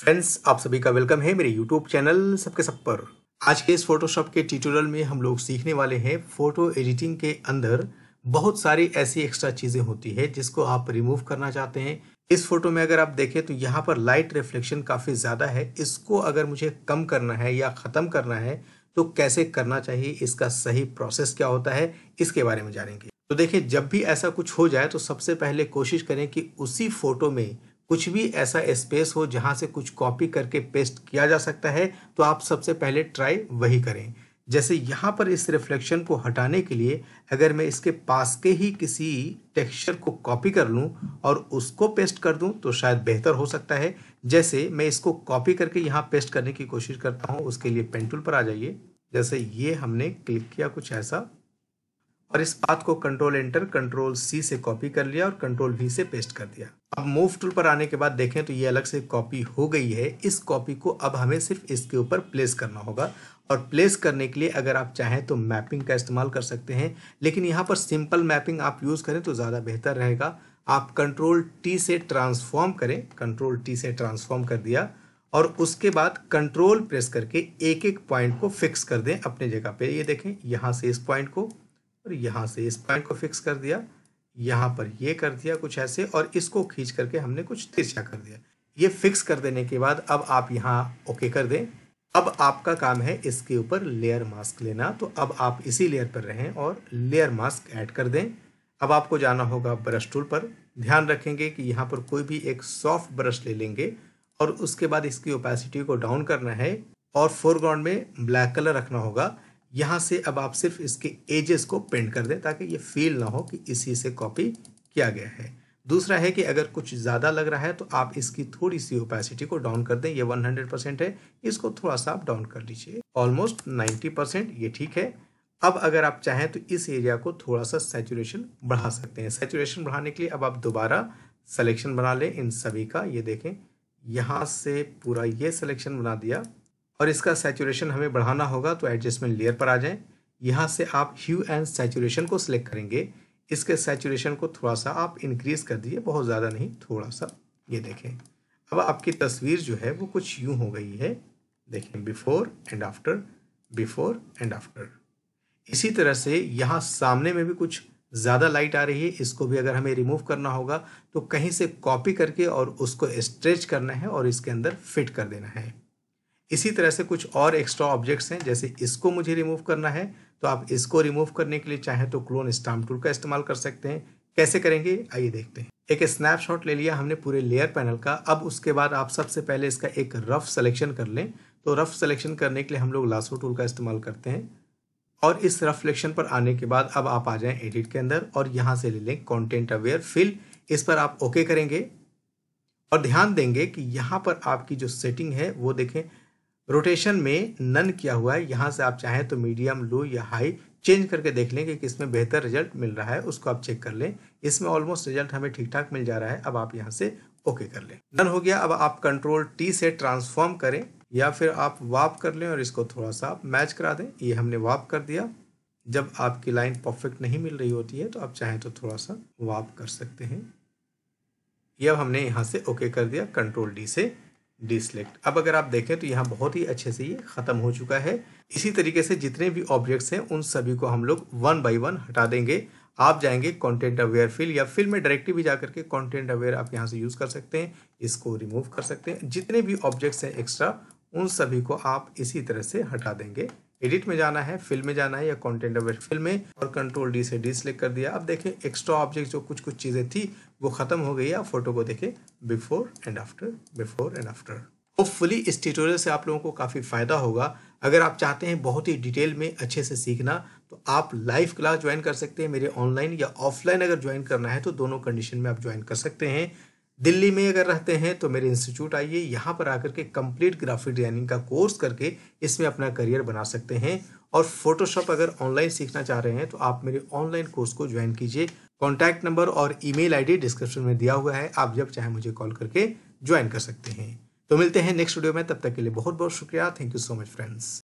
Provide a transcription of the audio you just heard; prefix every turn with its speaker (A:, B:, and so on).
A: friends आप सभी का वेलकम है मेरे यूट्यूब चैनल सबके सब पर आज के इस फोटोशॉप के ट्यूटोरियल में हम लोग सीखने वाले हैं फोटो एडिटिंग के अंदर बहुत सारी ऐसी एक्स्ट्रा चीज़ें होती है जिसको आप रिमूव करना चाहते हैं इस फोटो में अगर आप देखें तो यहाँ पर लाइट रिफ्लेक्शन काफ़ी ज़्यादा है इसको अगर मुझे कम करना है या ख़त्म करना है तो कैसे करना चाहिए इसका सही प्रोसेस क्या होता है इसके बारे में जानेंगे तो देखिये जब भी ऐसा कुछ हो जाए तो सबसे पहले कोशिश करें कि उसी फोटो में कुछ भी ऐसा स्पेस हो जहाँ से कुछ कॉपी करके पेस्ट किया जा सकता है तो आप सबसे पहले ट्राई वही करें जैसे यहाँ पर इस रिफ्लेक्शन को हटाने के लिए अगर मैं इसके पास के ही किसी टेक्सचर को कॉपी कर लूँ और उसको पेस्ट कर दूँ तो शायद बेहतर हो सकता है जैसे मैं इसको कॉपी करके यहाँ पेस्ट करने की कोशिश करता हूँ उसके लिए पेंटुल पर आ जाइए जैसे ये हमने क्लिक किया कुछ ऐसा और इस पाथ को कंट्रोल एंटर कंट्रोल सी से कॉपी कर लिया और कंट्रोल वी से पेस्ट कर दिया अब मूव टूल पर आने के बाद देखें तो ये अलग से कॉपी हो गई है इस कॉपी को अब हमें सिर्फ इसके ऊपर प्लेस करना होगा और प्लेस करने के लिए अगर आप चाहें तो मैपिंग का इस्तेमाल कर सकते हैं लेकिन यहाँ पर सिंपल मैपिंग आप यूज़ करें तो ज़्यादा बेहतर रहेगा आप कंट्रोल टी से ट्रांसफॉर्म करें कंट्रोल टी से ट्रांसफॉर्म कर दिया और उसके बाद कंट्रोल प्रेस करके एक एक पॉइंट को फिक्स कर दें अपने जगह पे ये देखें यहाँ से इस पॉइंट को और यहाँ से इस पॉइंट को फिक्स कर दिया यहाँ पर ये कर दिया कुछ ऐसे और इसको खींच करके हमने कुछ तिरछा कर दिया ये फिक्स कर देने के बाद अब आप यहाँ ओके कर दें अब आपका काम है इसके ऊपर लेयर मास्क लेना तो अब आप इसी लेयर पर रहें और लेयर मास्क ऐड कर दें अब आपको जाना होगा ब्रश टूल पर ध्यान रखेंगे कि यहाँ पर कोई भी एक सॉफ्ट ब्रश ले लेंगे और उसके बाद इसकी ओपेसिटी को डाउन करना है और फोरग्राउंड में ब्लैक कलर रखना होगा यहाँ से अब आप सिर्फ इसके एजेस को प्रिंट कर दें ताकि ये फील ना हो कि इसी से कॉपी किया गया है दूसरा है कि अगर कुछ ज़्यादा लग रहा है तो आप इसकी थोड़ी सी ओपेसिटी को डाउन कर दें ये 100 परसेंट है इसको थोड़ा सा आप डाउन कर लीजिए ऑलमोस्ट 90 परसेंट ये ठीक है अब अगर आप चाहें तो इस एरिया को थोड़ा सा सेचुरेशन बढ़ा सकते हैं सेचुरेशन बढ़ाने के लिए अब आप दोबारा सलेक्शन बना लें इन सभी का ये देखें यहाँ से पूरा ये सलेक्शन बना दिया और इसका सैचुरेशन हमें बढ़ाना होगा तो एडजस्टमेंट लेयर पर आ जाएं यहाँ से आप ह्यू एंड सैचुरेशन को सिलेक्ट करेंगे इसके सेचुरेशन को थोड़ा सा आप इंक्रीज़ कर दिए बहुत ज़्यादा नहीं थोड़ा सा ये देखें अब आपकी तस्वीर जो है वो कुछ यूँ हो गई है देखें before and after before and after इसी तरह से यहाँ सामने में भी कुछ ज़्यादा लाइट आ रही है इसको भी अगर हमें रिमूव करना होगा तो कहीं से कॉपी करके और उसको स्ट्रेच करना है और इसके अंदर फिट कर देना है इसी तरह से कुछ और एक्स्ट्रा ऑब्जेक्ट्स हैं जैसे इसको मुझे रिमूव करना है तो आप इसको रिमूव करने के लिए चाहें तो क्लोन स्टाम्प टूल का इस्तेमाल कर सकते हैं कैसे करेंगे आइए देखते हैं एक स्नैपशॉट ले लिया हमने पूरे लेयर पैनल का अब उसके बाद आप सबसे पहले इसका एक रफ सिलेक्शन कर लें तो रफ सिलेक्शन करने के लिए हम लोग लासो टूल का इस्तेमाल करते हैं और इस रफ सिलेक्शन पर आने के बाद अब आप आ जाएं एडिट के अंदर और यहां से ले लें कॉन्टेंट अवेयर फिल इस पर आप ओके करेंगे और ध्यान देंगे कि यहाँ पर आपकी जो सेटिंग है वो देखें रोटेशन में नन किया हुआ है यहाँ से आप चाहें तो मीडियम लो या हाई चेंज करके देख लें कि किसमें बेहतर रिजल्ट मिल रहा है उसको आप चेक कर लें इसमें ऑलमोस्ट रिजल्ट हमें ठीक ठाक मिल जा रहा है अब आप यहाँ से ओके कर लें नन हो गया अब आप कंट्रोल टी से ट्रांसफॉर्म करें या फिर आप वाप कर लें और इसको थोड़ा सा आप मैच करा दें ये हमने वाप कर दिया जब आपकी लाइन परफेक्ट नहीं मिल रही होती है तो आप चाहें तो थोड़ा सा वाप कर सकते हैं ये अब हमने यहाँ से ओके कर दिया कंट्रोल डी से डिसलेक्ट अब अगर आप देखें तो यहाँ बहुत ही अच्छे से ये ख़त्म हो चुका है इसी तरीके से जितने भी ऑब्जेक्ट्स हैं उन सभी को हम लोग वन बाई वन हटा देंगे आप जाएंगे कंटेंट अवेयर फिल या फिल में डायरेक्टली भी जा करके कंटेंट अवेयर आप यहाँ से यूज़ कर सकते हैं इसको रिमूव कर सकते हैं जितने भी ऑब्जेक्ट्स हैं एक्स्ट्रा उन सभी को आप इसी तरह से हटा देंगे एडिट में जाना है फिल्म में जाना है या कॉन्टेंट अवेयर फिल्म में और कंट्रोल डी से डी सेलेक्ट कर दिया अब देखें एक्स्ट्रा ऑब्जेक्ट जो कुछ कुछ चीज़ें थी वो खत्म हो गई है फोटो को देखें before and after before and after hopefully इस ट्यूटोरियल से आप लोगों को काफ़ी फ़ायदा होगा अगर आप चाहते हैं बहुत ही डिटेल में अच्छे से सीखना तो आप लाइव क्लास ज्वाइन कर सकते हैं मेरे ऑनलाइन या ऑफलाइन अगर ज्वाइन करना है तो दोनों कंडीशन में आप ज्वाइन कर सकते हैं दिल्ली में अगर रहते हैं तो मेरे इंस्टीट्यूट आइए यहाँ पर आकर के कंप्लीट ग्राफिक डिजाइनिंग का कोर्स करके इसमें अपना करियर बना सकते हैं और फोटोशॉप अगर ऑनलाइन सीखना चाह रहे हैं तो आप मेरे ऑनलाइन कोर्स को ज्वाइन कीजिए कॉन्टैक्ट नंबर और ईमेल आईडी डिस्क्रिप्शन में दिया हुआ है आप जब चाहे मुझे कॉल करके ज्वाइन कर सकते हैं तो मिलते हैं नेक्स्ट वीडियो में तब तक के लिए बहुत बहुत शुक्रिया thank you so much friends